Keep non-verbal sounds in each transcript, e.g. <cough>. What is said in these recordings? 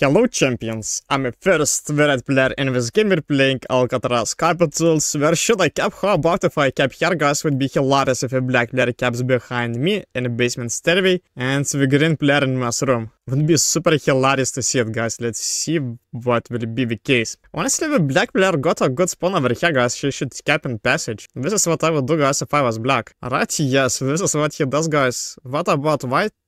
Hello champions, I'm a first red player in this game we're playing Alcatraz Capitals, where should I cap, how about if I cap here guys, would be hilarious if a black player caps behind me in a basement stairway and the green player in my room. would be super hilarious to see it, guys. Let's see what will be the case. Honestly, the black player got a good spawn over here, guys. She should cap in passage. This is what I would do, guys, if I was black. Right? Yes, this is what he does, guys. What about white?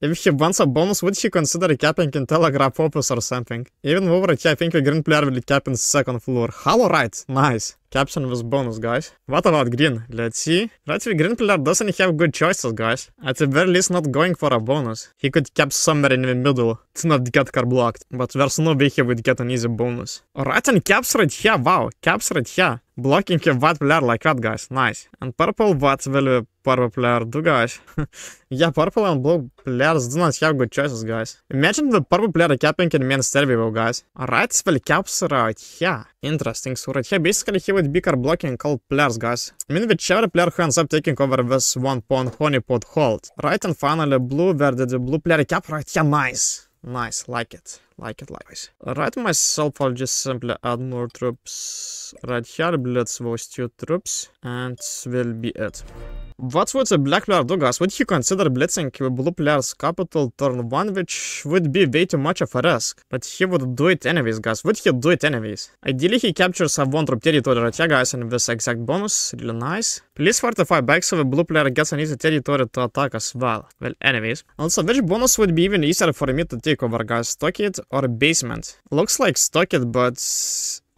If he wants a bonus, would he consider capping in telegraph opus or something? Even over here, I think the green player will cap in second floor. Hello, right? Nice. Caps and with bonus, guys. What about Green? Let's see. Right with Green player doesn't have good choices, guys. At the very least not going for a bonus. He could cap somewhere in the middle to not get car blocked. But there's no way he would get an easy bonus. Alright, and caps right here, wow. Caps right here. Blocking a VAT player like that, guys. Nice. And purple VAT value purple player, do guys. <laughs> yeah, purple and blue players do not have good choices, guys. Imagine the purple player capping in main server, guys. Right spell caps right here. Interesting. So right here, basically he would bigger blocking all players, guys. I mean, whichever player who ends up taking over this one pawn honeypot hold. Right, and finally blue, where did the blue player cap right here? Nice. Nice, like it, like it, like it. Right myself, I'll just simply add more troops right here, blitz those two troops, and will be it. What would a black player do, guys? Would he consider blitzing blue player's capital turn 1, which would be way too much of a risk? But he would do it anyways, guys. Would he do it anyways? Ideally, he captures a 1-drop territory right here, guys, and this exact bonus. Really nice. Please fortify back so the blue player gets an easy territory to attack as well. Well, anyways. Also, which bonus would be even easier for me to take over, guys? Stock it or basement? Looks like stock it, but...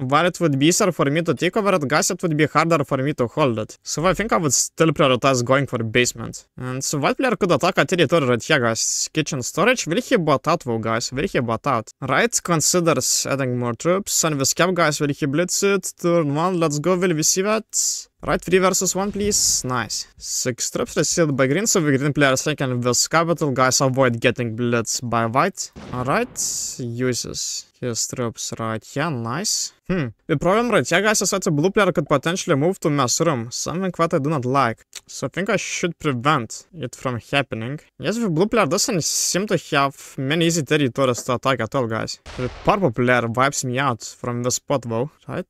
While it would be easier for me to take over at gas, it would be harder for me to hold it. So I think I would still prioritize going for basement. And so white player could attack a territory right here, guys. Kitchen storage, will he bot out, though, guys? Will he bot out? Right considers adding more troops. And with cap, guys, will he blitz it? Turn one, let's go, will we see that? Right, 3 versus 1, please. Nice. 6 troops received by green, so the green player second this capital. Guys, avoid getting blitzed by white. Alright, uses. History right. here, nice. Hmm. The problem right here, guys, is that the blue player could potentially move to mess room, something that I do not like. So I think I should prevent it from happening. Yes, the blue player doesn't seem to have many easy territories to attack at all, guys. The purple player wipes me out from the spot, though. Right?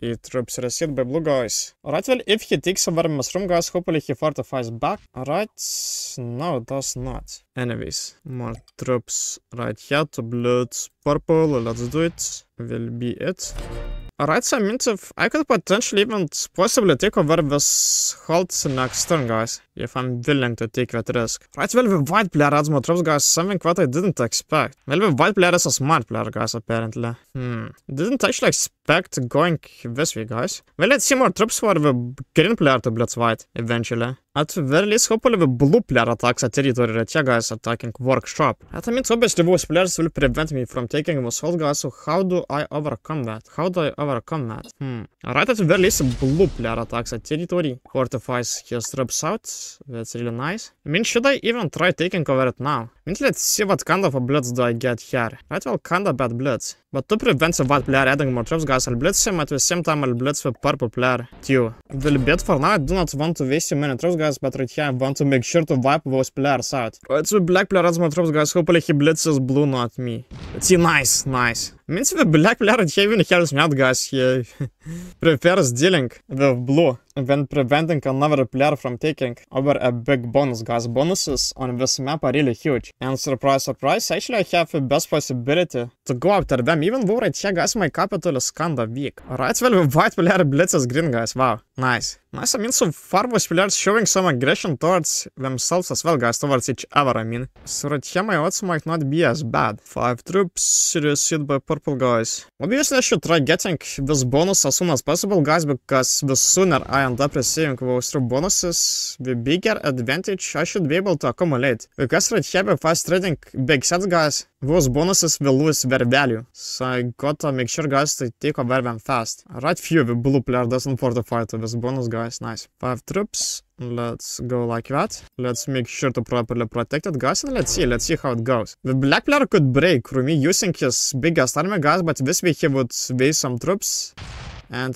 He drops reset by blue guys. Alright, well, if he takes over mushroom guys, hopefully he fortifies back. Alright, no, it does not. Anyways, more troops right here to blue purple. Let's do it. Will be it. Alright, so I mean, could potentially even possibly take over this hold next turn, guys, if I'm willing to take that risk. Right, well, the white player adds more drops, guys, something what I didn't expect. Well, the white player is a smart player, guys, apparently. Hmm, didn't actually expect going this way, guys. Well, let's see more troops for the green player to blitz white, eventually. att väldigt lever blupplare attacks at territory reattackers attacking workshop. That means obviously both players will prevent me from taking assault guys, so how do I overcome that? How do I overcome that? Hmm. Alright, at very least blupplare attacks at territory, fortifies his troops out, that's really nice. I mean, should I even try taking over it now? And let's see what kind of a blitz do I get here. Right, well, kind of bad blitz. But to prevent the white player adding more troops, guys, I'll blitz him at the same time I'll blitz the purple player too. Will bit for now, I do not want to waste too many troops, guys, but right here I want to make sure to wipe those players out. Right, so black player adds more troops, guys, hopefully he blitzes blue, not me. See, nice, nice. Minstens we blijkbaar geven de geld met guys. Je prepares dealing with blue. When preventing another player from taking over a big bonus, guys. Bonuses on this map are really huge. And surprise, surprise, actually I have the best possibility to go after them. Even though right here, guys, my capital is kinda weak. Alright, well, white player blitzes green, guys. Wow, nice. Nice, I mean, so far was players showing some aggression towards themselves as well, guys, towards each other, I mean. So right here my odds might not be as bad. 5 troops, serious hit by purple, guys. Obviously, I should try getting this bonus as soon as possible, guys, because the sooner I end up receiving those two bonuses, the bigger advantage I should be able to accumulate. Because right here, if I trading big sets, guys, those bonuses will lose their value. So I gotta make sure, guys, to take over them fast. Right few, the blue player doesn't fortify to this bonus, guys. guys, nice. Five troops, let's go like that. Let's make sure to properly protect it, guys, and let's see, let's see how it goes. The black player could break Rumi using his biggest army, guys, but this way he would waste some troops. And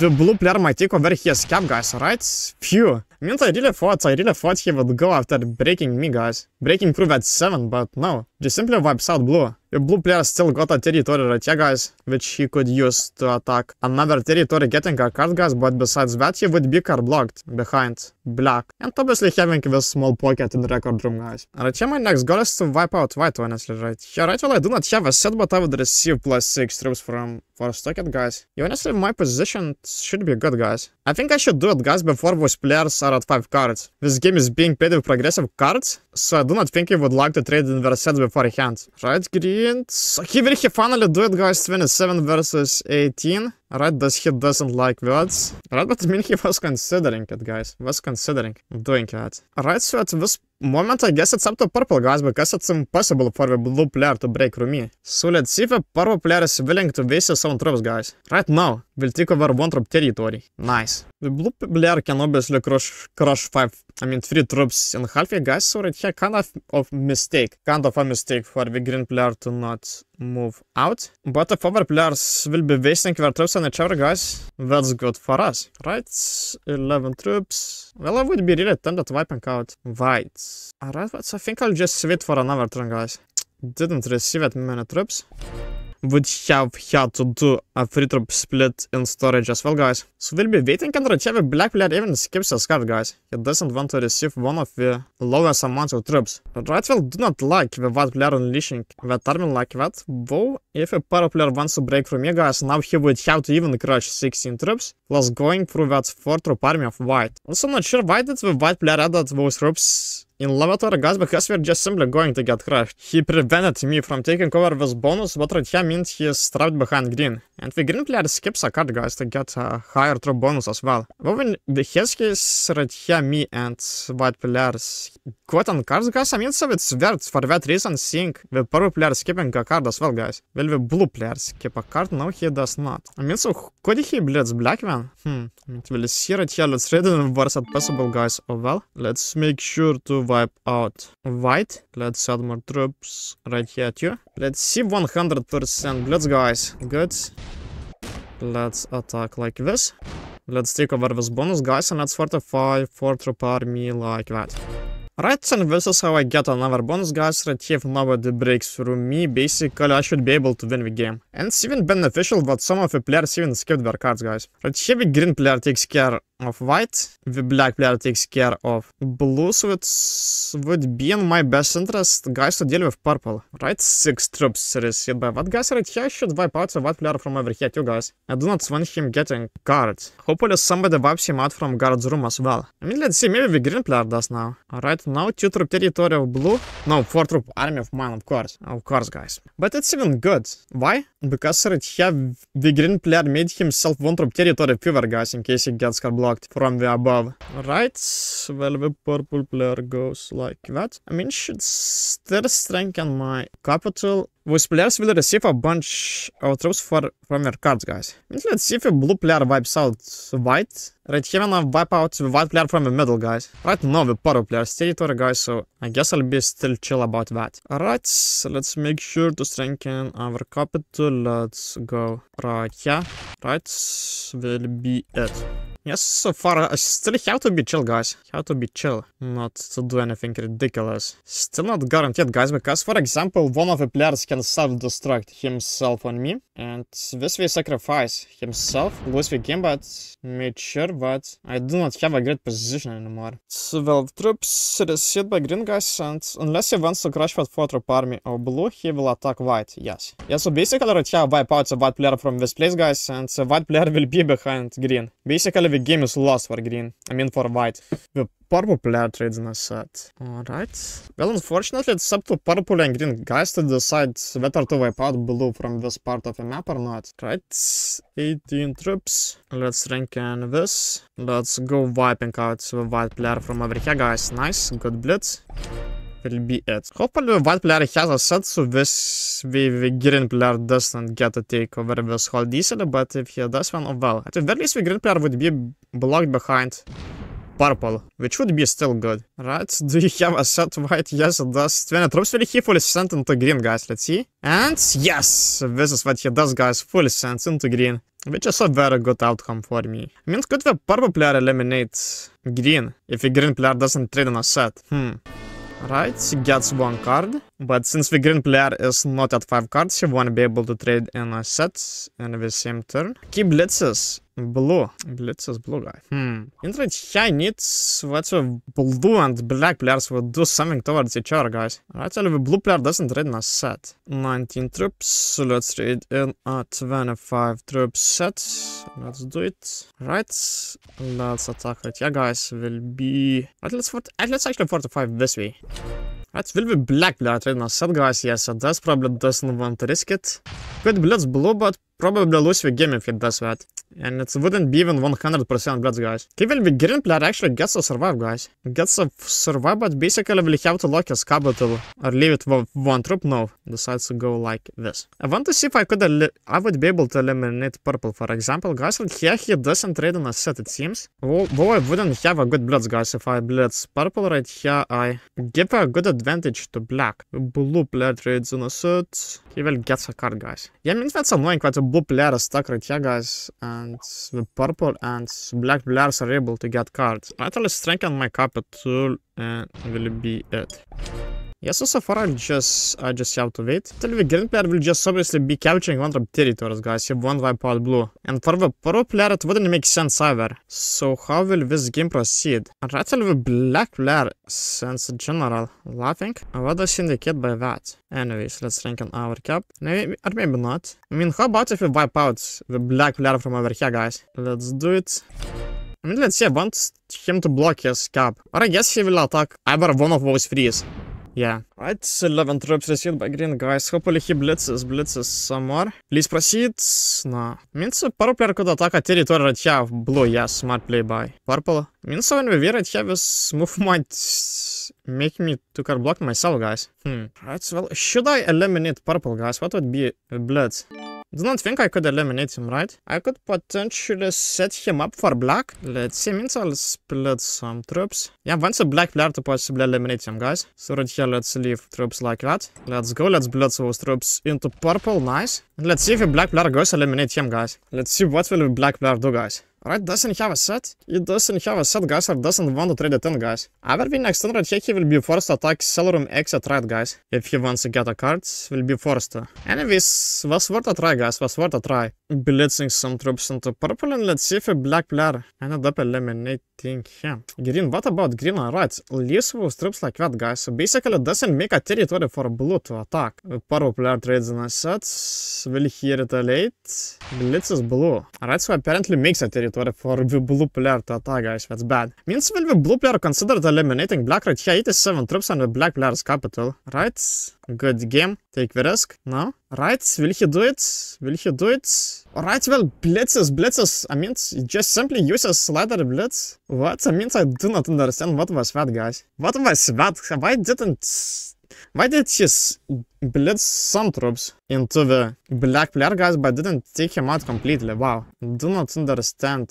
the blue player might take over his cap, guys, alright? Phew means I really thought, I really thought he would go after breaking me, guys. Breaking through at 7, but no. Just simply wipes out blue. Your blue player still got a territory right here, guys, which he could use to attack another territory getting a card, guys, but besides that, he would be card blocked behind black. And obviously having this small pocket in the record room, guys. Right here, my next goal is to wipe out white, honestly, right here. Right, well, I do not have a set, but I would receive plus 6 troops from for a socket, guys. You honestly, my position should be good, guys. I think I should do it, guys, before those players are at 5 cards. This game is being paid with progressive cards, so I do not think he would like to trade in their sets beforehand. Right, green. So he will he finally do it, guys, 27 versus 18. Right, does he doesn't like that? Right, but I mean he was considering it, guys. Was considering doing that. Right, so at this moment, I guess, it's up to purple guys because it's impossible for a blue player to break Rumi. So let's see if a purple player is willing to waste his own troops, guys. Right now, will take over one troop territory. Nice. The blue player can obviously crush, crush 5 I mean, three troops and half a guy So here, kind of, a mistake, kind of a mistake for the green player to not move out. But if other players will be wasting their troops on each other, guys, that's good for us, right? 11 troops. Well, I would be really tempted wiping out whites. Alright, but I think I'll just wait for another turn, guys. Didn't receive that many troops would have had to do a 3-drop split in storage as well, guys. So we'll be waiting until whichever black player even skips a card, guys. He doesn't want to receive one of the lowest amounts of troops. Rightwell do not like the white player unleashing the army like that, though if a power player wants to break from here, guys, now he would have to even crush 16 troops, plus going through that 4-troop army of white. Also not sure why did the white player added those troops In Lavatar, Gazbek were just simply going to get crushed. He prevented me from taking cover with bonus, but Radhia means he is trapped behind green. And we greenplayer skips a card, guys, to get a higher troop bonus as well. Moving the Heskis, red here, me and white players get on cards, guys. I mean, so it's weird for that reason seeing the purple player skipping a card as well, guys. Will the blue player skip a card? No, he does not. I mean, so could he blitz black man? Hmm, I will see right here, let's read it worst possible, guys. Oh well, let's make sure to wipe out white. Let's add more troops right here at you. Let's see 100% blitz, guys. Good. Let's attack like this. Let's take over this bonus, guys, and let's fortify Fort Army like that. Right, and this is how I get another bonus, guys. Red Thief nobody breaks through me. Basically, I should be able to win the game. And it's even beneficial that some of the players even skipped their cards, guys. here, the Green player takes care of white. The black player takes care of blue, so it would be in my best interest, guys, to deal with purple. Right, six troops received by that guys right here should wipe out the white player from over here too, guys. I do not want him getting guard. Hopefully somebody wipes him out from guard's room as well. I mean, let's see, maybe the green player does now. Alright, now two troop territory of blue. No, four troop army of mine, of course. Of course, guys. But it's even good. Why? Because right here, the green player made himself one troop territory fewer, guys, in case he gets carbon from the above. Right, well, the purple player goes like that. I mean, should still strengthen my capital. Those players will receive a bunch of troops for, from their cards, guys. let's see if the blue player wipes out white. Right, here and I wipe out the white player from the middle, guys. Right now, the purple player's territory, guys, so I guess I'll be still chill about that. Alright, so let's make sure to strengthen our capital. Let's go right here. Right, will be it. Yes, so far I uh, still have to be chill, guys. How to be chill. Not to do anything ridiculous. Still not guaranteed, guys, because for example, one of the players can self-destruct himself on me. And this way, sacrifice himself with game, but made sure that I do not have a great position anymore. 12 troops received by green guys, and unless he wants to crush that 4 troop army of blue, he will attack white, yes. Yeah, so basically right here wipe out the white player from this place, guys, and the white player will be behind green. Basically the game is lost for green, I mean for white. The purple player trades in a set. Alright. Well, unfortunately, it's up to purple and green guys to decide whether to wipe out blue from this part of the map or not. Right, 18 troops. Let's rank in this. Let's go wiping out the white player from over here, guys. Nice, good blitz will be it. Hopefully white player has a set so this the green player doesn't get to take over this whole diesel, but if he does one, oh well. At the very least the green player would be blocked behind purple, which would be still good, right? Do you have a set white? Yes, it does. When it drops really, he fully sent into green, guys, let's see. And yes, this is what he does, guys, fully sent into green, which is a very good outcome for me. I mean, could the purple player eliminate green if a green player doesn't trade on a set? Hmm. Right, gets one card. But since the green player is not at 5 cards, he won't be able to trade in a set in the same turn. Key blitzes. Blue. Blitzes blue guy. Hmm. red, high needs what the blue and black players will do something towards each other, guys. Actually, the blue player doesn't trade in a set. 19 troops. Let's trade in a 25 troop set. Let's do it. Right. Let's attack it. Yeah, guys. Will be... At least, actually 45 this way. Att vill vi Black Blood redan har sett glas jag så där problem då som vantar riskit. Good Bloods blobbat probably lose vi gaming för det så att And it wouldn't be even 100% bloods, guys. Even the green player actually gets to survive, guys. Gets to survive, but basically we have to lock his capital or leave it with one troop. No, decides to go like this. I want to see if I could, I would be able to eliminate purple, for example, guys. And here he doesn't trade on a set, it seems. Well, well, I wouldn't have a good bloods, guys, if I blitz purple right here. I give a good advantage to black. Blue player trades on a set. He will get a card, guys. Yeah, I mean, that's annoying, but a blue player is stuck right here, guys. Uh, and the purple and black players are able to get cards. I'll strengthen my carpet tool and uh, will be it. Yeah, so, so far I just I just have to wait. Till the green player will just obviously be capturing one drop territories, guys. if have one wipe out blue. And for the pro player, it wouldn't make sense either. So how will this game proceed? Right till the black player since general laughing. What does he indicate by that? Anyways, let's rank on our cap. Maybe, or maybe not. I mean, how about if we wipe out the black player from over here, guys? Let's do it. I mean, let's see, I want him to block his cap. Or I guess he will attack either one of those threes. Yeah. Right, 11 troops received by green guys. Hopefully he blitzes, blitzes some more. Please proceed. No. Means a purple player could attack a territory right here of blue. Yeah, smart play by purple. Means when we right here this move might make me to card block myself, guys. Hmm. Right, well, should I eliminate purple, guys? What would be blitz? Do not think I could eliminate him, right? I could potentially set him up for black. Let's see, means I'll split some troops. Yeah, once a black player to possibly eliminate him, guys. So right here, let's leave troops like that. Let's go, let's split those troops into purple, nice. And let's see if a black player goes eliminate him, guys. Let's see what will a black player do, guys. Right, doesn't have a set. It doesn't have a set, guys, or doesn't want to trade a 10, guys. Avervin next turn, Red he will be forced to attack Celerum X at Red, guys. If he wants to get a card, will be forced to. Anyways, was worth a try, guys, was worth a try. blitzing some troops into purple and let's see if a black player ended up eliminating him. Green, what about green and red? Leaves those troops like that, guys. So basically doesn't make a territory for blue to attack. Purple player trades an asset, will he retaliate? Blitz is blue. Red so apparently makes a territory for the blue player to attack, guys. That's bad. Means will the blue player considered eliminating black red here? 87 troops on the black player's capital, right? Good game. Take the risk. No? Right, will he do it? Will he do it? Alright, well, blitzes, blitzes, I mean, just simply use a slider blitz. What? I mean, I do not understand what was that, guys. What was that? Why didn't... Why did he blitz some troops into the black player, guys, but didn't take him out completely? Wow. Do not understand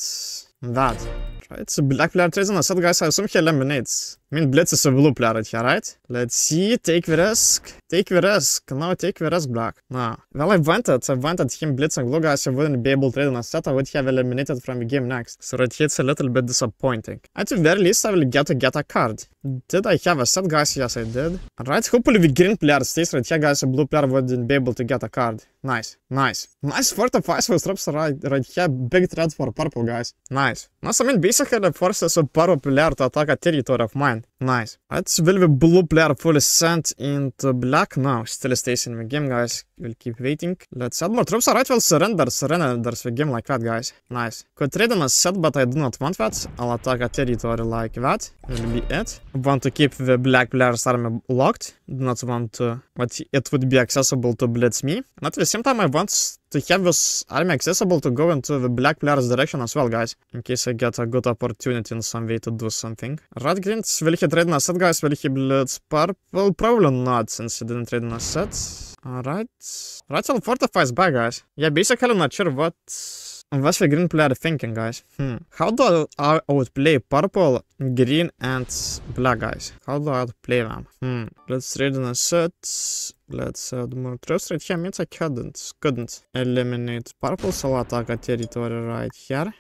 that. It's a black player trades I said, guys. I have some here lemonades. I mean, blitz is a blue player here, right? Let's see. Take the risk. Take the risk. Now take the risk, black. Nah. Well, I wanted. I wanted him blitzing blue, guys. I wouldn't be able to trade on a set. I would have eliminated from the game next. So it hits a little bit disappointing. At the very least, I will get to get a card. Did I have a set, guys? Yes, I did. Alright, hopefully the green player stays right here, guys. a blue player wouldn't be able to get a card. Nice, nice. Nice 45 for straps right, right here. Big threat for purple, guys. Nice. Now, I mean, basically, forces a power player to attack a territory of mine. Nice. It's the blue player fully sent into black now. Still stays in the game, guys. We'll keep waiting. Let's add more troops. Alright, we'll surrender. Surrenders the game like that, guys. Nice. Could trade on a set, but I do not want that. I'll attack a territory like that. That'll be it. Want to keep the black player's army locked. Do not want to... But it would be accessible to blitz me. And at the same time, I want to have this army accessible to go into the black player's direction as well, guys. In case I get a good opportunity in some way to do something. Red Greens, will he trade an asset, guys? Will he blitz purple? Probably not, since he didn't trade an asset. Alright. Rattle fortifies by, guys. Yeah, basically I'm not sure what what's the green player thinking, guys? Hmm. How do I outplay purple, green, and black, guys? How do I outplay them? Hmm. Let's read an asset. Let's add more troops right here. Means I couldn't. Couldn't. Eliminate purple, so I attack a territory right here.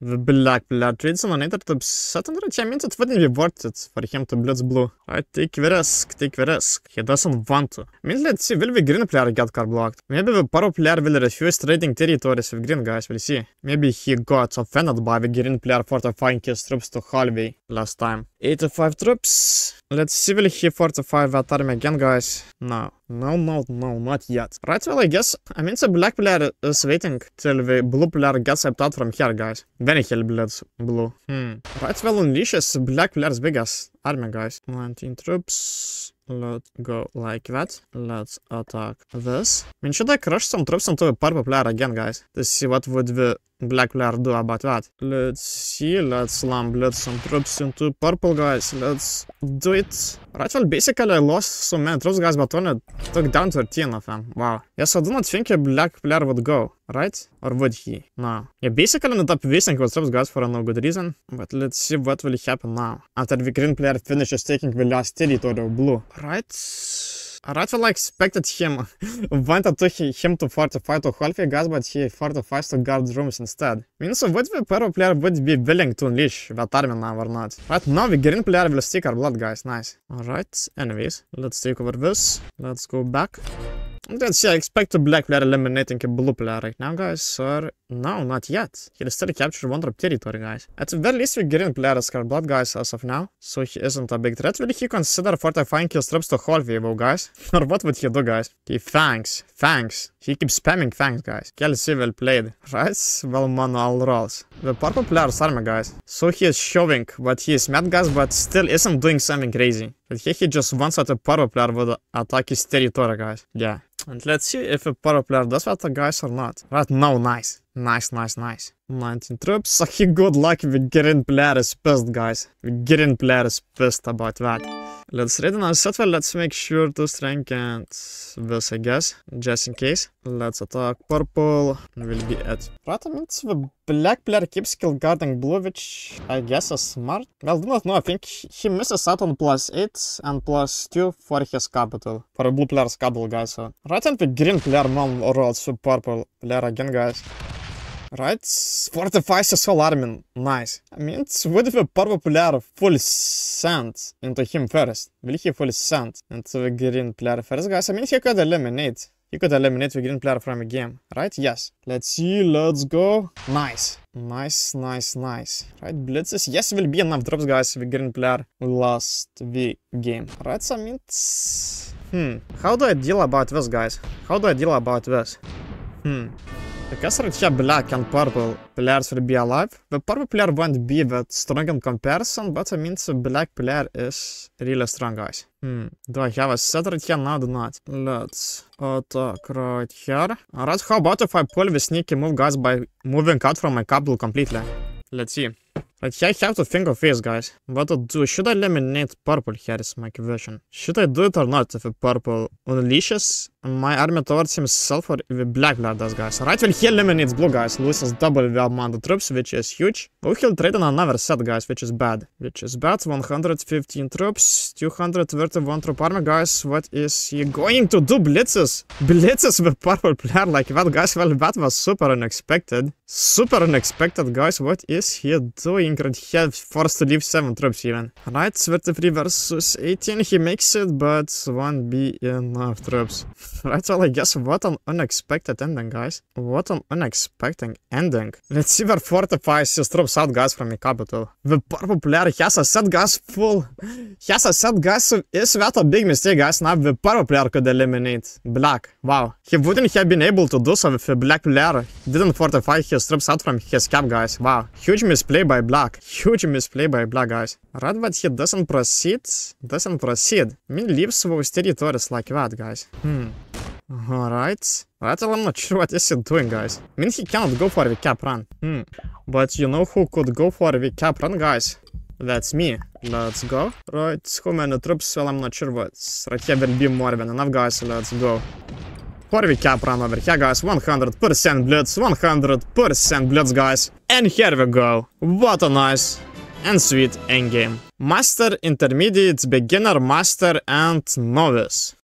The black blood trades on an enter to Saturn I mean, it wouldn't be worth it for him to blitz blue. I take the risk, take the risk. He doesn't want to. I mean, let's see, will the green player get card blocked? Maybe the purple player will refuse trading territories with green guys, we'll see. Maybe he got offended by the green player for the his troops to halve last time. 85 troops. Let's see, will he fortify that time again, guys? Now. No, no, no, not yet. Right, well, I guess. I mean, the black player is uh, waiting till the blue player gets wiped out from here, guys. Then he'll bleed blue. Hmm. Right, well, unleashes black player's biggest army, guys. 19 troops. Let's go like that. Let's attack this. I mean, should I crush some troops onto a purple player again, guys? To see what would the Blackler 2 about that. Let's see, let's slump, let's troops into purple guys, let's do it. Rightful basically lost so many troops guys, but only took down 13 of them, wow. Yes, I do not think a black player would go, right? Or would he? No. Yeah, basically ended up wasting his troops guys for no good reason, but let's see what will happen now. After the green player finishes taking the last territory of blue, right? Ratiola expected him, wanted to him to fortify to half a gas, but he fortifies to guard rooms instead. Means so what the Pero player would be willing to unleash that army now or not. Right now the green player will stick our blood guys, nice. Alright, anyways, let's take over this. Let's go back. Let's see, I expect a black player eliminating a blue player right now guys, or no, not yet. He still captured one drop territory, guys. At the very least, we're getting player blood, guys, as of now. So he isn't a big threat. Will he consider fortifying his troops to Holvivo, guys? <laughs> or what would he do, guys? He thanks. Thanks. He keeps spamming thanks, guys. Kelsey well played. <laughs> Right? Well, man, all rolls. The purple player's army, guys. So he is showing what he is mad, guys, but still isn't doing something crazy. But here he just wants that a purple player would attack his territory, guys. Yeah. And let's see if a purple player does that, guys, or not. Right now, nice. Nice, nice, nice. 19 troops. Okay, good luck with getting players pissed, guys. With getting players pissed about that. Let's read another set, well, let's make sure to strengthen this, I guess, just in case. Let's attack purple, will be at bottom. It's the black player keeps kill guarding blue, which I guess is smart. Well, do not know, I think he misses out on plus 8 and plus 2 for his capital, for a blue player's capital, guys. So, right hand with green player, mom rolls for purple player again, guys. Right? Fortifies his whole army. Nice. I mean, it's would be popular full sand into him first. Will he full sand into the green player first? Guys, I mean, he could eliminate. He could eliminate the green player from a game, right? Yes. Let's see, let's go. Nice. Nice, nice, nice. Right, blitzes. Yes, will be enough drops, guys. The green player lost the game. Right, so I mean, hmm. How do I deal about this, guys? How do I deal about this? Hmm. The caster here black and purple players will be alive. The purple player won't be that strong in comparison, but I mean the black player is really strong, guys. Hmm. Do I have a set right here? No, do not. Let's attack right here. Alright, how about if I pull the sneaky move, guys, by moving out from my couple completely? Let's see. Like, I have to think of this, guys. What to do? Should I eliminate purple here is my question. Should I do it or not if a purple unleashes my army towards himself or if a black lad does, guys? Right when he eliminates blue, guys, loses double the amount of troops, which is huge. But he'll trade on another set, guys, which is bad. Which is bad. 115 troops, 231 troop army, guys. What is he going to do? Blitzes? Blitzes with purple player like that, guys? Well, that was super unexpected. Super unexpected, guys. What is he doing? ingrid here forced to leave 7 troops even. Right, 33 versus 18, he makes it, but won't be enough troops. <laughs> right, well I guess what an unexpected ending guys. What an unexpected ending. Let's see where fortifies his troops out guys from the capital. The purple player has a set guys full. Has a set guys is that a big mistake guys, now the purple player could eliminate black. Wow. He wouldn't have been able to do so if the black player didn't fortify his troops out from his cap guys. Wow. Huge misplay by black Black. Huge misplay by Black, guys. Red White here doesn't proceed, doesn't proceed. Min mean, leaves with territories like that, guys. Hmm. Alright. Rattle, I'm not sure what is he doing, guys. I mean, he cannot go for the cap run. Hmm. But you know who could go for the cap run, guys? That's me. Let's go. Right, how many troops? Well, I'm not sure, but right here will be more than enough, guys. Let's go. 4vk prime over here, guys. 100% blitz, 100% blitz, guys. And here we go. What a nice and sweet endgame. Master, intermediate, beginner, master, and novice.